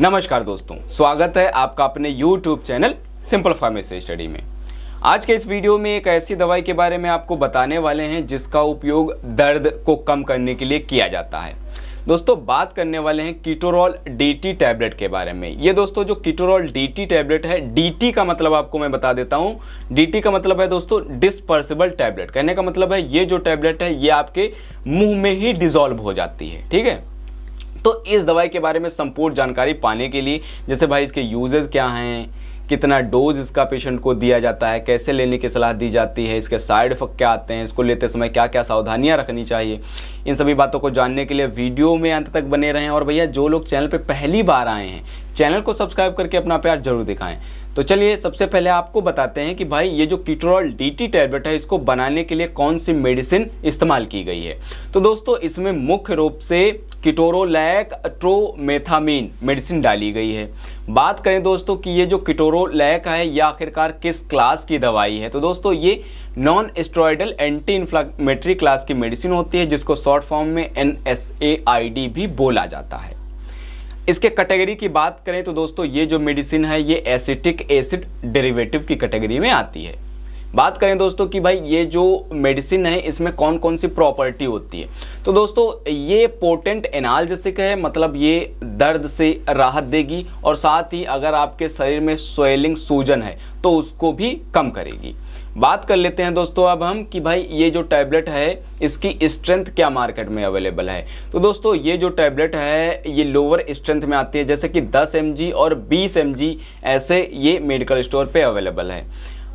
नमस्कार दोस्तों स्वागत है आपका अपने YouTube channel simple pharmacy study में आज के इस वीडियो में एक ऐसी दवाई के बारे में आपको बताने वाले हैं जिसका उपयोग दर्द को कम करने के लिए किया जाता है दोस्तों बात करने वाले हैं कीटोरॉल डीटी टैबलेट के बारे में ये दोस्तों जो कीटोरॉल डीटी टैबलेट है डीटी का मतलब आपको मैं बता देता हूँ डीटी का मतलब है दोस्तों डिस्पर्सिबल टैबलेट कहने का मतलब है ये जो टैबलेट है ये आपके मुंह में ही डिजॉल्व हो जाती है ठीक है तो इस दवाई के बारे में संपूर्ण जानकारी पाने के लिए जैसे भाई इसके यूजेज क्या हैं कितना डोज इसका पेशेंट को दिया जाता है कैसे लेने की सलाह दी जाती है इसके साइड इफेक्ट क्या आते हैं इसको लेते समय क्या क्या सावधानियां रखनी चाहिए इन सभी बातों को जानने के लिए वीडियो में अंत तक बने रहें और भैया जो लोग चैनल पर पहली बार आए हैं चैनल को सब्सक्राइब करके अपना प्यार जरूर दिखाएं तो चलिए सबसे पहले आपको बताते हैं कि भाई ये जो कीटोरॉल डीटी टैबलेट है इसको बनाने के लिए कौन सी मेडिसिन इस्तेमाल की गई है तो दोस्तों इसमें मुख्य रूप से किटोरोलैक ट्रोमेथामीन मेडिसिन डाली गई है बात करें दोस्तों कि ये जो किटोरोलैक है या आखिरकार किस क्लास की दवाई है तो दोस्तों ये non steroidal anti inflammatory class की मेडिसिन होती है जिसको शॉर्ट फॉर्म में एन भी बोला जाता है इसके कैटेगरी की बात करें तो दोस्तों ये जो मेडिसिन है ये एसिटिक एसिड डेरिवेटिव की कैटेगरी में आती है बात करें दोस्तों कि भाई ये जो मेडिसिन है इसमें कौन कौन सी प्रॉपर्टी होती है तो दोस्तों ये पोटेंट जैसे है मतलब ये दर्द से राहत देगी और साथ ही अगर आपके शरीर में स्वेलिंग सूजन है तो उसको भी कम करेगी बात कर लेते हैं दोस्तों अब हम कि भाई ये जो टैबलेट है इसकी स्ट्रेंथ क्या मार्केट में अवेलेबल है तो दोस्तों ये जो टैबलेट है ये लोअर स्ट्रेंथ में आती है जैसे कि 10 एम और 20 एम ऐसे ये मेडिकल स्टोर पे अवेलेबल है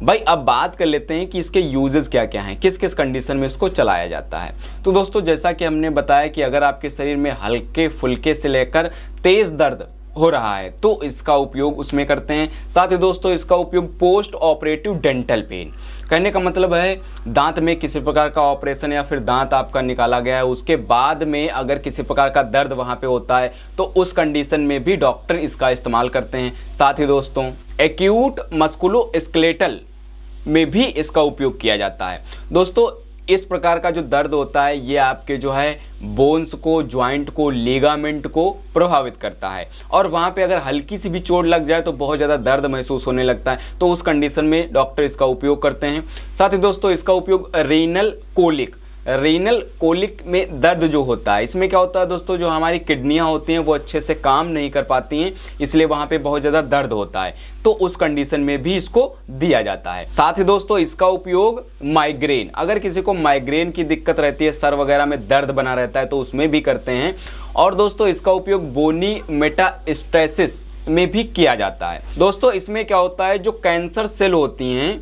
भाई अब बात कर लेते हैं कि इसके यूजेस क्या क्या हैं किस किस कंडीशन में इसको चलाया जाता है तो दोस्तों जैसा कि हमने बताया कि अगर आपके शरीर में हल्के फुल्के से लेकर तेज़ दर्द हो रहा है तो इसका उपयोग उसमें करते हैं साथ ही दोस्तों इसका उपयोग पोस्ट ऑपरेटिव डेंटल पेन कहने का मतलब है दांत में किसी प्रकार का ऑपरेशन या फिर दांत आपका निकाला गया है उसके बाद में अगर किसी प्रकार का दर्द वहाँ पे होता है तो उस कंडीशन में भी डॉक्टर इसका इस्तेमाल करते हैं साथ ही दोस्तों एक्यूट मस्कुलो में भी इसका उपयोग किया जाता है दोस्तों इस प्रकार का जो दर्द होता है ये आपके जो है बोन्स को ज्वाइंट को लेगामेंट को प्रभावित करता है और वहाँ पे अगर हल्की सी भी चोट लग जाए तो बहुत ज़्यादा दर्द महसूस होने लगता है तो उस कंडीशन में डॉक्टर इसका उपयोग करते हैं साथ ही दोस्तों इसका उपयोग रेनल कोलिक रेनल कोलिक में दर्द जो होता है इसमें क्या होता है दोस्तों जो हमारी किडनियाँ होती हैं वो अच्छे से काम नहीं कर पाती हैं इसलिए वहाँ पे बहुत ज़्यादा दर्द होता है तो उस कंडीशन में भी इसको दिया जाता है साथ ही दोस्तों इसका उपयोग माइग्रेन अगर किसी को माइग्रेन की दिक्कत रहती है सर वगैरह में दर्द बना रहता है तो उसमें भी करते हैं और दोस्तों इसका उपयोग बोनी मेटास्ट्रेसिस में भी किया जाता है दोस्तों इसमें क्या होता है जो कैंसर सेल होती हैं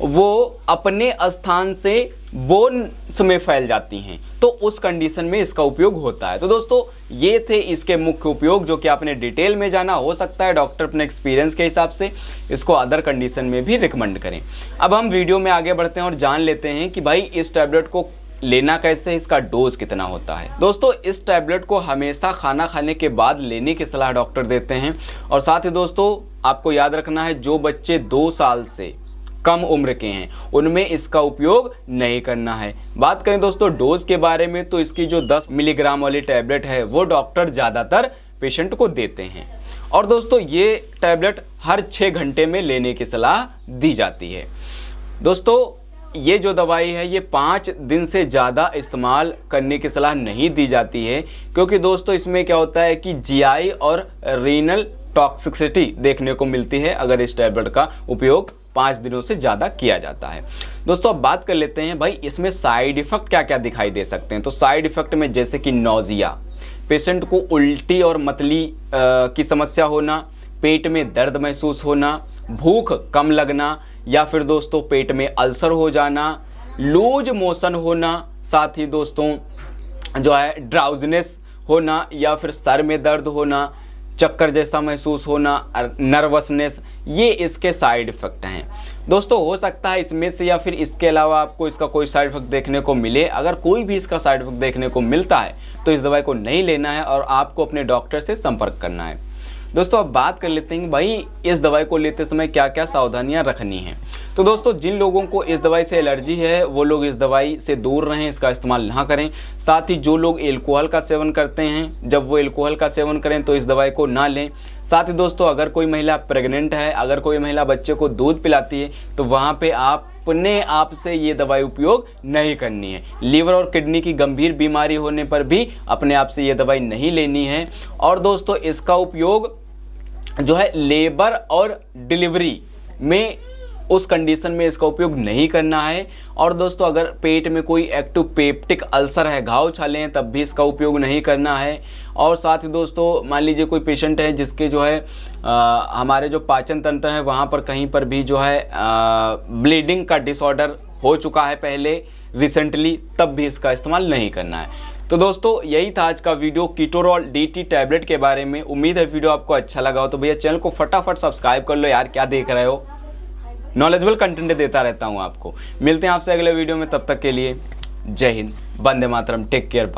वो अपने स्थान से बोन में फैल जाती हैं तो उस कंडीशन में इसका उपयोग होता है तो दोस्तों ये थे इसके मुख्य उपयोग जो कि आपने डिटेल में जाना हो सकता है डॉक्टर अपने एक्सपीरियंस के हिसाब से इसको अदर कंडीशन में भी रिकमेंड करें अब हम वीडियो में आगे बढ़ते हैं और जान लेते हैं कि भाई इस टैबलेट को लेना कैसे इसका डोज कितना होता है दोस्तों इस टैबलेट को हमेशा खाना खाने के बाद लेने की सलाह डॉक्टर देते हैं और साथ ही दोस्तों आपको याद रखना है जो बच्चे दो साल से कम उम्र के हैं उनमें इसका उपयोग नहीं करना है बात करें दोस्तों डोज के बारे में तो इसकी जो 10 मिलीग्राम वाली टैबलेट है वो डॉक्टर ज़्यादातर पेशेंट को देते हैं और दोस्तों ये टैबलेट हर छः घंटे में लेने की सलाह दी जाती है दोस्तों ये जो दवाई है ये पाँच दिन से ज़्यादा इस्तेमाल करने की सलाह नहीं दी जाती है क्योंकि दोस्तों इसमें क्या होता है कि जीआई और रीनल टॉक्सिसिटी देखने को मिलती है अगर इस टैबलेट का उपयोग पाँच दिनों से ज़्यादा किया जाता है दोस्तों अब बात कर लेते हैं भाई इसमें साइड इफेक्ट क्या क्या दिखाई दे सकते हैं तो साइड इफेक्ट में जैसे कि नोजिया पेशेंट को उल्टी और मतली आ, की समस्या होना पेट में दर्द महसूस होना भूख कम लगना या फिर दोस्तों पेट में अल्सर हो जाना लूज मोशन होना साथ ही दोस्तों जो है ड्राउजनेस होना या फिर सर में दर्द होना चक्कर जैसा महसूस होना नर्वसनेस ये इसके साइड इफ़ेक्ट हैं दोस्तों हो सकता है इसमें से या फिर इसके अलावा आपको इसका कोई साइड इफ़ेक्ट देखने को मिले अगर कोई भी इसका साइड इफ़ेक्ट देखने को मिलता है तो इस दवाई को नहीं लेना है और आपको अपने डॉक्टर से संपर्क करना है दोस्तों अब बात कर लेते हैं भाई इस दवाई को लेते समय क्या क्या सावधानियाँ रखनी हैं तो दोस्तों जिन लोगों को इस दवाई से एलर्जी है वो लोग इस दवाई से दूर रहें इसका इस्तेमाल ना करें साथ ही जो लोग एल्कोहल का सेवन करते हैं जब वो एल्कोहल का सेवन करें तो इस दवाई को ना लें साथ ही दोस्तों अगर कोई महिला प्रेग्नेंट है अगर कोई महिला बच्चे को दूध पिलाती है तो वहाँ पर आप अपने आप से ये दवाई उपयोग नहीं करनी है लीवर और किडनी की गंभीर बीमारी होने पर भी अपने आप से ये दवाई नहीं लेनी है और दोस्तों इसका उपयोग जो है लेबर और डिलीवरी में उस कंडीशन में इसका उपयोग नहीं करना है और दोस्तों अगर पेट में कोई एक्टिव पेप्टिक अल्सर है घाव छाले हैं तब भी इसका उपयोग नहीं करना है और साथ ही दोस्तों मान लीजिए कोई पेशेंट है जिसके जो है आ, हमारे जो पाचन तंत्र है वहाँ पर कहीं पर भी जो है आ, ब्लीडिंग का डिसऑर्डर हो चुका है पहले रिसेंटली तब भी इसका इस्तेमाल नहीं करना है तो दोस्तों यही था आज का वीडियो कीटोरॉल डीटी टैबलेट के बारे में उम्मीद है वीडियो आपको अच्छा लगा हो तो भैया चैनल को फटाफट सब्सक्राइब कर लो यार क्या देख रहे हो नॉलेजबल कंटेंट देता रहता हूँ आपको मिलते हैं आपसे अगले वीडियो में तब तक के लिए जय हिंद बंदे मातरम टेक केयर